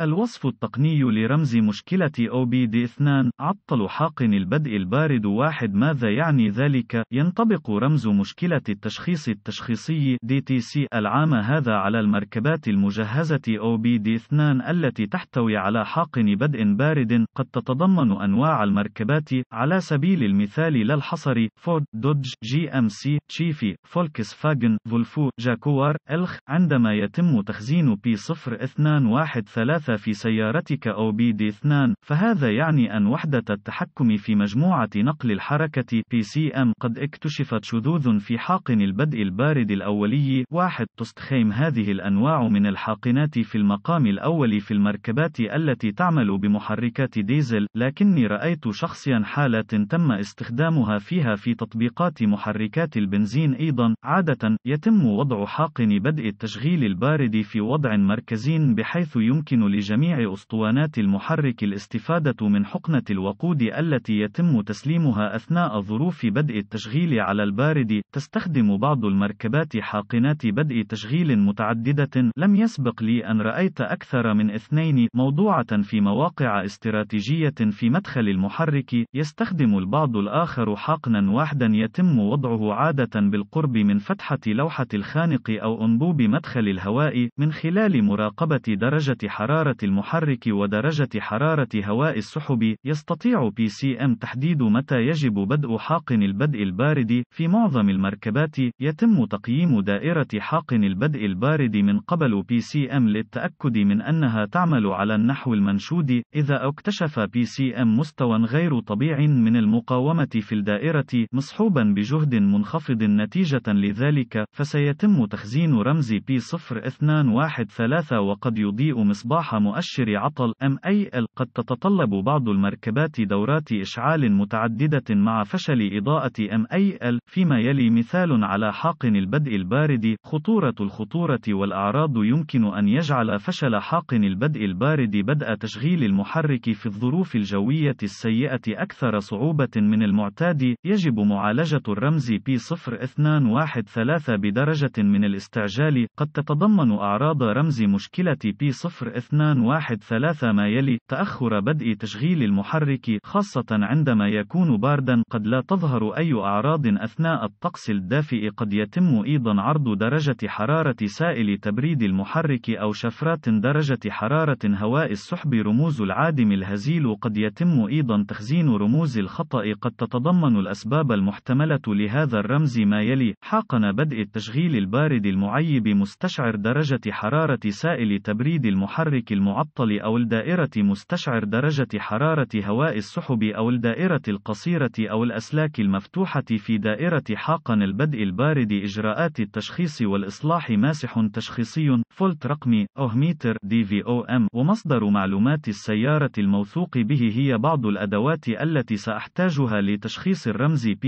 الوصف التقني لرمز مشكلة OBD2 عطل حاقن البدء البارد واحد ماذا يعني ذلك؟ ينطبق رمز مشكلة التشخيص التشخيصي DTC العام هذا على المركبات المجهزة OBD2 التي تحتوي على حاقن بدء بارد قد تتضمن أنواع المركبات على سبيل المثال لا الحصري فورد دودج جي ام سي تشيفي فولكس فاجن فولفو جاكوار الخ عندما يتم تخزين p 0213 في سيارتك أو bd 2 فهذا يعني أن وحدة التحكم في مجموعة نقل الحركة PCM قد اكتشفت شذوذ في حاقن البدء البارد الأولي 1 تستخيم هذه الأنواع من الحاقنات في المقام الأول في المركبات التي تعمل بمحركات ديزل لكني رأيت شخصيا حالات تم استخدامها فيها في تطبيقات محركات البنزين أيضا عادة يتم وضع حاقن بدء التشغيل البارد في وضع مركزي بحيث يمكن لجميع أسطوانات المحرك الاستفادة من حقنة الوقود التي يتم تسليمها أثناء ظروف بدء التشغيل على البارد. تستخدم بعض المركبات حاقنات بدء تشغيل متعددة. لم يسبق لي أن رأيت أكثر من اثنين موضوعة في مواقع استراتيجية في مدخل المحرك. يستخدم البعض الآخر حقنا واحدا يتم وضعه عادة بالقرب من فتحة لوحة الخانق أو أنبوب مدخل الهواء من خلال مراقبة درجة حرارة حرارة المحرك ودرجة حرارة هواء السحب، يستطيع بي سي ام تحديد متى يجب بدء حاقن البدء البارد. في معظم المركبات، يتم تقييم دائرة حاقن البدء البارد من قبل بي سي ام للتأكد من أنها تعمل على النحو المنشود. إذا اكتشف بي سي ام مستوى غير طبيعي من المقاومة في الدائرة مصحوبا بجهد منخفض نتيجة لذلك، فسيتم تخزين رمز p 0213 وقد يضيء مصباح مؤشر عطل MAL قد تتطلب بعض المركبات دورات إشعال متعددة مع فشل إضاءة MAL فيما يلي مثال على حاقن البدء البارد خطورة الخطورة والأعراض يمكن أن يجعل فشل حاقن البدء البارد بدء تشغيل المحرك في الظروف الجوية السيئة أكثر صعوبة من المعتاد يجب معالجة الرمز P0213 بدرجة من الاستعجال قد تتضمن أعراض رمز مشكلة P02 بعنوان واحد ثلاثة ما يلي تأخر بدء تشغيل المحرك خاصة عندما يكون باردا قد لا تظهر أي أعراض أثناء الطقس الدافئ قد يتم أيضا عرض درجة حرارة سائل تبريد المحرك أو شفرات درجة حرارة هواء السحب رموز العادم الهزيل قد يتم أيضا تخزين رموز الخطأ قد تتضمن الأسباب المحتملة لهذا الرمز ما يلي حاقن بدء التشغيل البارد المعيب مستشعر درجة حرارة سائل تبريد المحرك السمك المعطل أو الدائرة مستشعر درجة حرارة هواء السحب أو الدائرة القصيرة أو الأسلاك المفتوحة في دائرة حاقن البدء البارد إجراءات التشخيص والإصلاح ماسح تشخيصي فولت رقمي أوهميتر دي في أو أم ومصدر معلومات السيارة الموثوق به هي بعض الأدوات التي سأحتاجها لتشخيص الرمز P0213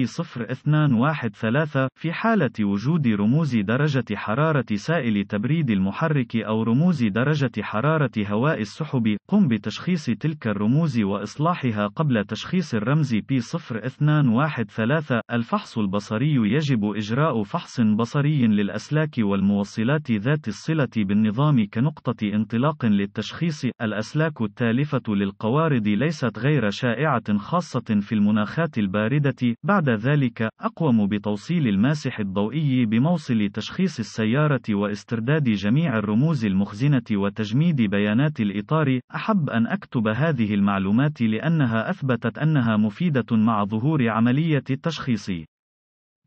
في حالة وجود رموز درجة حرارة سائل تبريد المحرك أو رموز درجة حرارة هواء السحب، قم بتشخيص تلك الرموز وإصلاحها قبل تشخيص الرمز P0213. الفحص البصري يجب إجراء فحص بصري للأسلاك والموصلات ذات الصلة بالنظام كنقطة انطلاق للتشخيص. الأسلاك التالفة للقوارض ليست غير شائعة خاصة في المناخات الباردة. بعد ذلك، أقوم بتوصيل الماسح الضوئي بموصل تشخيص السيارة واسترداد جميع الرموز المخزنة وتجميد بيانات بيانات الإطار، أحب أن أكتب هذه المعلومات لأنها أثبتت أنها مفيدة مع ظهور عملية التشخيص.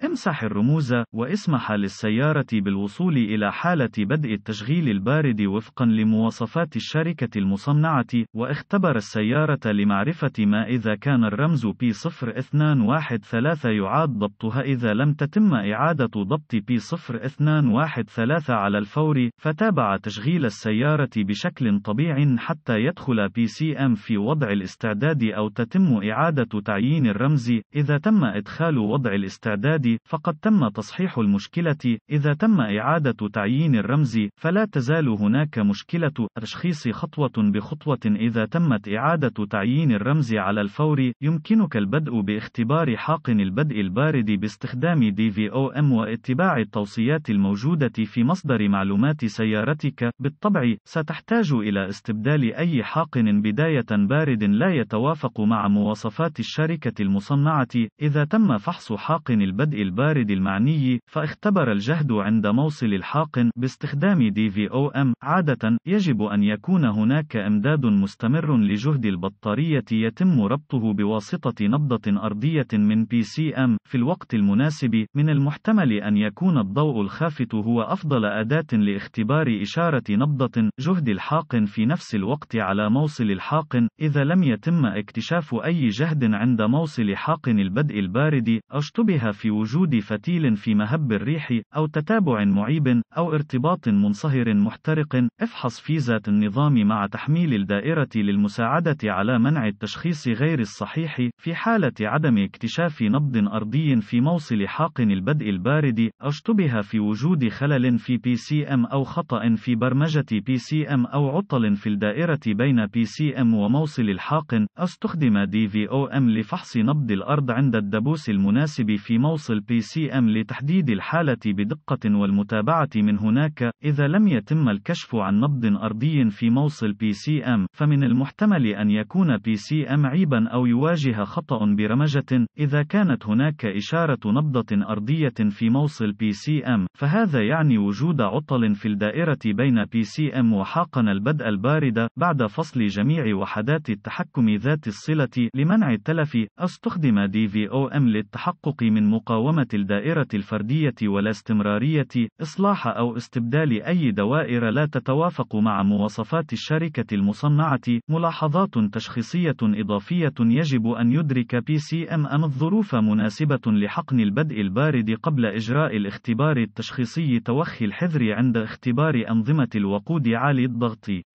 امسح الرموز واسمح للسيارة بالوصول إلى حالة بدء التشغيل البارد وفقا لمواصفات الشركة المصنعة واختبر السيارة لمعرفة ما إذا كان الرمز P0213 يعاد ضبطها إذا لم تتم إعادة ضبط P0213 على الفور فتابع تشغيل السيارة بشكل طبيعي حتى يدخل PCM في وضع الاستعداد أو تتم إعادة تعيين الرمز إذا تم إدخال وضع الاستعداد فقد تم تصحيح المشكلة، إذا تم إعادة تعيين الرمز، فلا تزال هناك مشكلة تشخيص خطوة بخطوة إذا تمت إعادة تعيين الرمز على الفور، يمكنك البدء باختبار حاقن البدء البارد باستخدام DVOM واتباع التوصيات الموجودة في مصدر معلومات سيارتك، بالطبع، ستحتاج إلى استبدال أي حاقن بداية بارد لا يتوافق مع مواصفات الشركة المصنعة، إذا تم فحص حاقن البدء الجهد البارد المعني، فاختبر الجهد عند موصل الحاقن باستخدام دي في أو أم. عادة، يجب أن يكون هناك إمداد مستمر لجهد البطارية يتم ربطه بواسطة نبضة أرضية من بي سي أم في الوقت المناسب. من المحتمل أن يكون الضوء الخافت هو أفضل أداة لاختبار إشارة نبضة جهد الحاقن في نفس الوقت على موصل الحاقن، إذا لم يتم اكتشاف أي جهد عند موصل حاقن البدء البارد، أشتبه في وجود فتيل في مهب الريح أو تتابع معيب أو ارتباط منصهر محترق افحص فيزات النظام مع تحميل الدائرة للمساعدة على منع التشخيص غير الصحيح في حالة عدم اكتشاف نبض أرضي في موصل حاقن البدء البارد أو اشتبه في وجود خلل في بي سي ام أو خطأ في برمجة بي سي ام أو عطل في الدائرة بين بي سي ام وموصل الحاقن استخدم دي في او ام لفحص نبض الأرض عند الدبوس المناسب في موصل البي سي ام لتحديد الحالة بدقة والمتابعة من هناك، إذا لم يتم الكشف عن نبض أرضي في موصل بي سي ام، فمن المحتمل أن يكون بي سي ام عيبا أو يواجه خطأ برمجة، إذا كانت هناك إشارة نبضة أرضية في موصل بي سي ام، فهذا يعني وجود عطل في الدائرة بين بي سي ام وحاقن البدء الباردة، بعد فصل جميع وحدات التحكم ذات الصلة لمنع التلف، استخدم دي في او ام للتحقق من مقاومة مقاومة الدائرة الفردية والاستمرارية، إصلاح أو استبدال أي دوائر لا تتوافق مع مواصفات الشركة المصنعة. ملاحظات تشخيصية إضافية يجب أن يدرك بي سي أم أن الظروف مناسبة لحقن البدء البارد قبل إجراء الاختبار التشخيصي توخي الحذر عند اختبار أنظمة الوقود عالي الضغط.